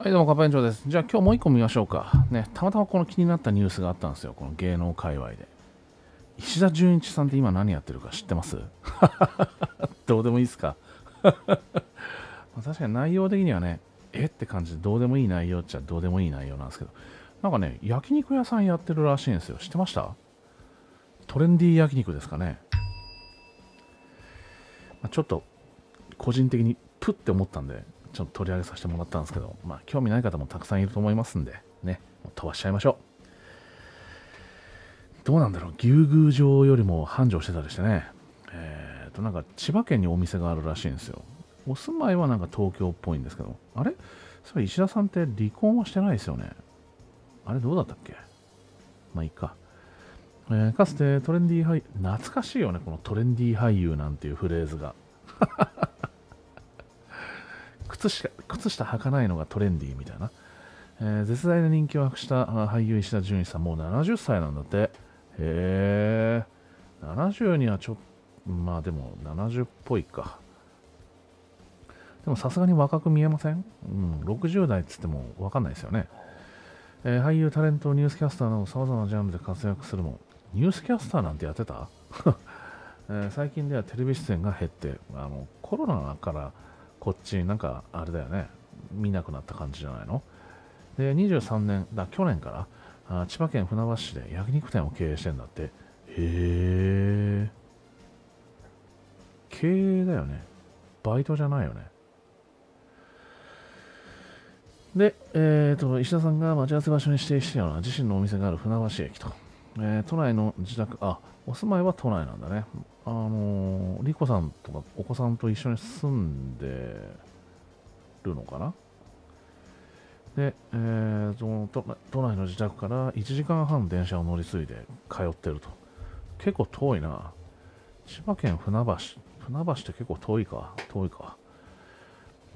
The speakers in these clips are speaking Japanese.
はいどうも、カパ園長です。じゃあ今日もう一個見ましょうか。ね、たまたまこの気になったニュースがあったんですよ。この芸能界隈で。石田純一さんって今何やってるか知ってます どうでもいいですか 確かに内容的にはね、えって感じでどうでもいい内容っちゃどうでもいい内容なんですけど、なんかね、焼肉屋さんやってるらしいんですよ。知ってましたトレンディー焼肉ですかね。ちょっと個人的にプッて思ったんで、ちょっと取り上げさせてもらったんですけど、まあ、興味ない方もたくさんいると思いますんで、ね、飛ばしちゃいましょう。どうなんだろう、牛宮城よりも繁盛してたりしてね、えっ、ー、と、なんか千葉県にお店があるらしいんですよ。お住まいはなんか東京っぽいんですけど、あれそれ石田さんって離婚はしてないですよね。あれどうだったっけまあいいか。えー、かつてトレンディー俳優、懐かしいよね、このトレンディー俳優なんていうフレーズが。靴しか靴下履かないのがトレンディーみたいな。えー、絶大な人気を博した俳優石田純一さん、もう70歳なんだって。へえ、70にはちょっと、まあでも70っぽいか。でもさすがに若く見えませんうん、60代っつってもわかんないですよね。え俳優、タレント、ニュースキャスターなど様々なジャンルで活躍するも、ニュースキャスターなんてやってた え最近ではテレビ出演が減ってあのコロナからこっちなんかあれだよね見なくなった感じじゃないので23年だ去年からあ千葉県船橋市で焼肉店を経営してんだってへえ経営だよねバイトじゃないよねで、えーと、石田さんが待ち合わせ場所に指定しているの自身のお店がある船橋駅とえー、都内の自宅、あ、お住まいは都内なんだね。あのー、リコさんとかお子さんと一緒に住んでるのかなで、えーと都、都内の自宅から1時間半電車を乗り継いで通ってると。結構遠いな。千葉県船橋。船橋って結構遠いか。遠いか。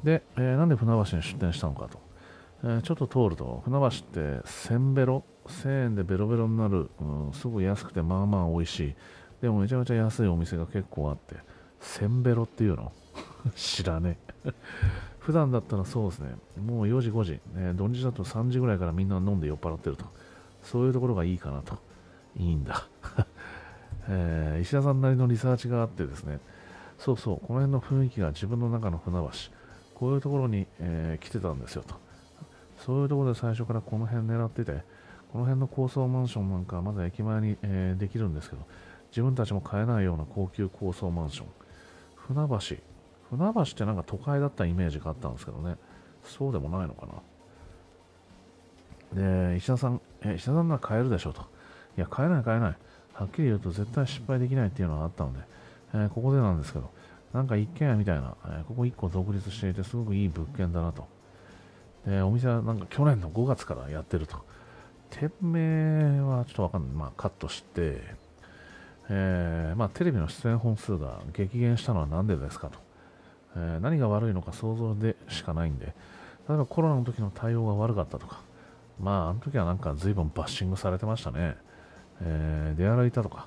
で、えー、なんで船橋に出店したのかと。えー、ちょっと通ると、船橋って1000ベロ、1000円でベロベロになる、うん、すごい安くてまあまあ美味しい。でもめちゃめちゃ安いお店が結構あって、1000ベロっていうの 知らねえ 普段だったらそうですね、もう4時5時、ね、土日だと3時ぐらいからみんな飲んで酔っ払ってると。そういうところがいいかなと。いいんだ えー、石田さんなりのリサーチがあってですね、そうそう、この辺の雰囲気が自分の中の船橋、こういうところに、えー、来てたんですよと。そういうところで最初からこの辺狙ってて、この辺の高層マンションなんかまだ駅前に、えー、できるんですけど、自分たちも買えないような高級高層マンション。船橋。船橋ってなんか都会だったイメージがあったんですけどね。そうでもないのかな。で、石田さん、え、石田さんなら買えるでしょうと。いや、買えない買えない。はっきり言うと絶対失敗できないっていうのがあったので、えー、ここでなんですけど、なんか一軒家みたいな、えー、ここ1個独立していてすごくいい物件だなと。えお店はなんか去年の5月からやってると。店名はちょっとわかんない。まあ、カットして、えー、まあ、テレビの出演本数が激減したのは何でですかと。えー、何が悪いのか想像でしかないんで、例えばコロナの時の対応が悪かったとか、まあ、あの時はなんか随分バッシングされてましたね。えー、出歩いたとか、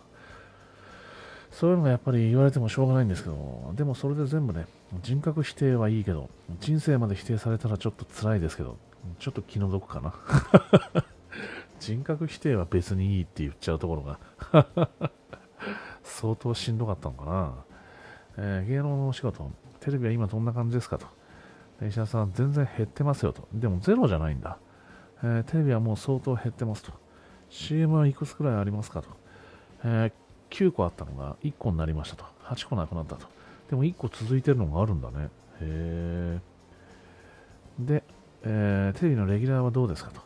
そういうのがやっぱり言われてもしょうがないんですけど、でもそれで全部ね、人格否定はいいけど、人生まで否定されたらちょっと辛いですけど、ちょっと気の毒かな。人格否定は別にいいって言っちゃうところが 相当しんどかったのかな。えー、芸能のお仕事、テレビは今どんな感じですかと。石田さん、全然減ってますよと。でもゼロじゃないんだ。えー、テレビはもう相当減ってますと。CM はいくつくらいありますかと。えー9個あったのが1個になりましたと。8個なくなったと。でも1個続いてるのがあるんだね。へえ。で、えー、テレビのレギュラーはどうですかと。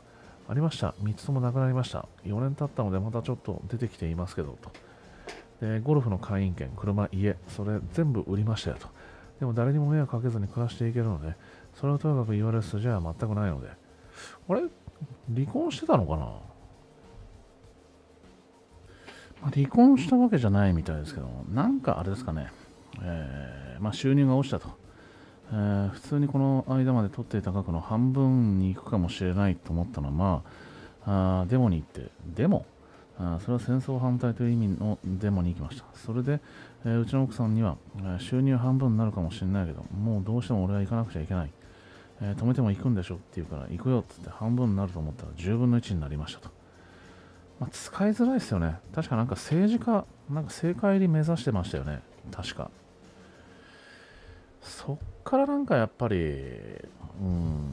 ありました。3つともなくなりました。4年経ったのでまたちょっと出てきていますけどと。で、ゴルフの会員権、車、家、それ全部売りましたよと。でも誰にも迷惑かけずに暮らしていけるので、それをとにかく言われる筋は全くないので。あれ離婚してたのかな離婚したわけじゃないみたいですけどなんかあれですかね、えー、まあ、収入が落ちたと、えー、普通にこの間まで取っていた額の半分に行くかもしれないと思ったのは、まあ、あデモに行ってデモあそれは戦争反対という意味のデモに行きましたそれで、えー、うちの奥さんには、え収入半分になるかもしれないけどもうどうしても俺は行かなくちゃいけない、え止めても行くんでしょって言うから行くよって言って半分になると思ったら10分の1になりましたとまあ、使いづらいですよね。確かなんか政治家、なんか政界入り目指してましたよね。確か。そっからなんかやっぱり、うん、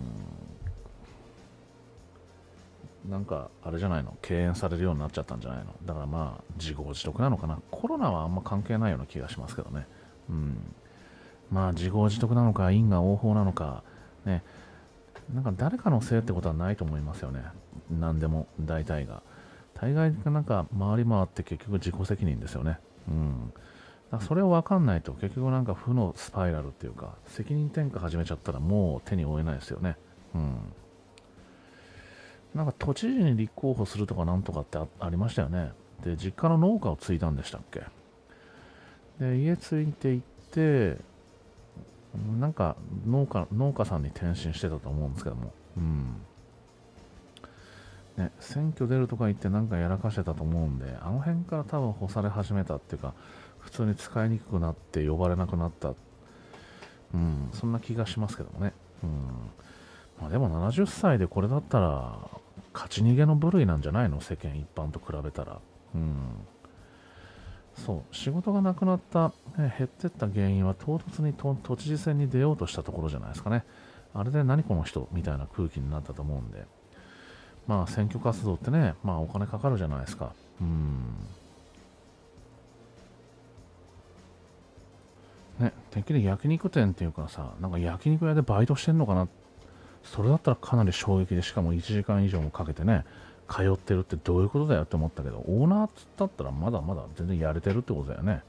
なんかあれじゃないの、敬遠されるようになっちゃったんじゃないの。だからまあ、自業自得なのかな。コロナはあんま関係ないような気がしますけどね。うん。まあ、自業自得なのか、因果応報なのか、ね。なんか誰かのせいってことはないと思いますよね。何でも、大体が。大概なんか回り回って結局自己責任ですよね。うん。だそれを分かんないと結局なんか負のスパイラルっていうか責任転嫁始めちゃったらもう手に負えないですよね。うん。なんか都知事に立候補するとかなんとかってありましたよね。で、実家の農家を継いだんでしたっけ。で、家継いでいって、なんか農家、農家さんに転身してたと思うんですけども。うん。ね、選挙出るとか言ってなんかやらかしてたと思うんで、あの辺から多分干され始めたっていうか、普通に使いにくくなって呼ばれなくなった、うん、そんな気がしますけどもね。うんまあ、でも70歳でこれだったら、勝ち逃げの部類なんじゃないの世間一般と比べたら。うん。そう、仕事がなくなった、ね、減ってった原因は唐突に都知事選に出ようとしたところじゃないですかね。あれで何この人みたいな空気になったと思うんで。まあ、選挙活動ってね、まあ、お金かかるじゃないですか。うん。ね、てっきり焼肉店っていうかさ、なんか焼肉屋でバイトしてんのかな。それだったらかなり衝撃で、しかも1時間以上もかけてね、通ってるってどういうことだよって思ったけど、オーナーっつったらまだまだ全然やれてるってことだよね。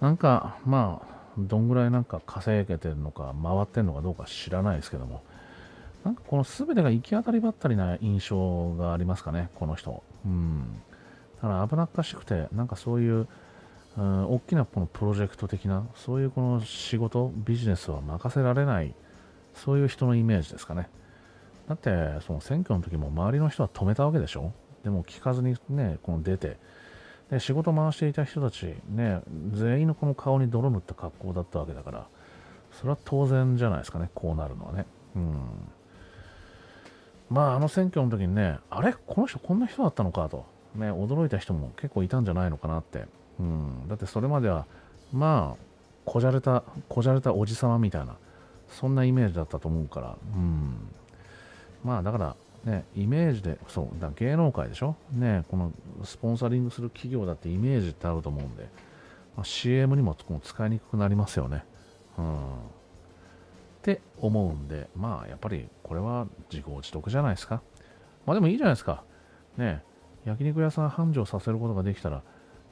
なんか、まあ、どんぐらいなんか稼げてるのか、回ってるのかどうか知らないですけども、なんかこの全てが行き当たりばったりな印象がありますかね、この人。うん。だ危なっかしくて、なんかそういう、うん、大きなこのプロジェクト的な、そういうこの仕事、ビジネスは任せられない、そういう人のイメージですかね。だって、その選挙の時も周りの人は止めたわけでしょでも聞かずにね、この出て、で仕事回していた人たち、ね、全員のこの顔に泥塗った格好だったわけだから、それは当然じゃないですかね、こうなるのはね。うんまあ、あの選挙の時にね、あれこの人こんな人だったのかと、ね、驚いた人も結構いたんじゃないのかなって。うん、だってそれまでは、まあ、こじゃれた、こじゃれたおじさまみたいな、そんなイメージだったと思うから、うん。まあ、だから、ね、イメージで、そう、だ芸能界でしょね、このスポンサリングする企業だってイメージってあると思うんで、まあ、CM にもも使いにくくなりますよね。うん。って思うんで、まあやっぱりこれは自業自得じゃないですか。まあでもいいじゃないですか。ね、焼肉屋さん繁盛させることができたら、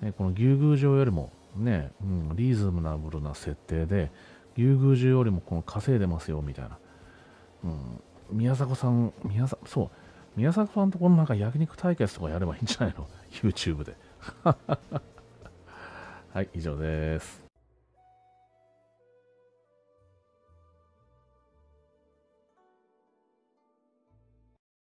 ね、この牛宮城よりもね、うん、リーズナブルな設定で、牛宮城よりもこの稼いでますよみたいな。うん、宮迫さん、宮迫、そう、宮迫さんとこのなんか焼肉対決とかやればいいんじゃないの ?YouTube で。はい、以上です。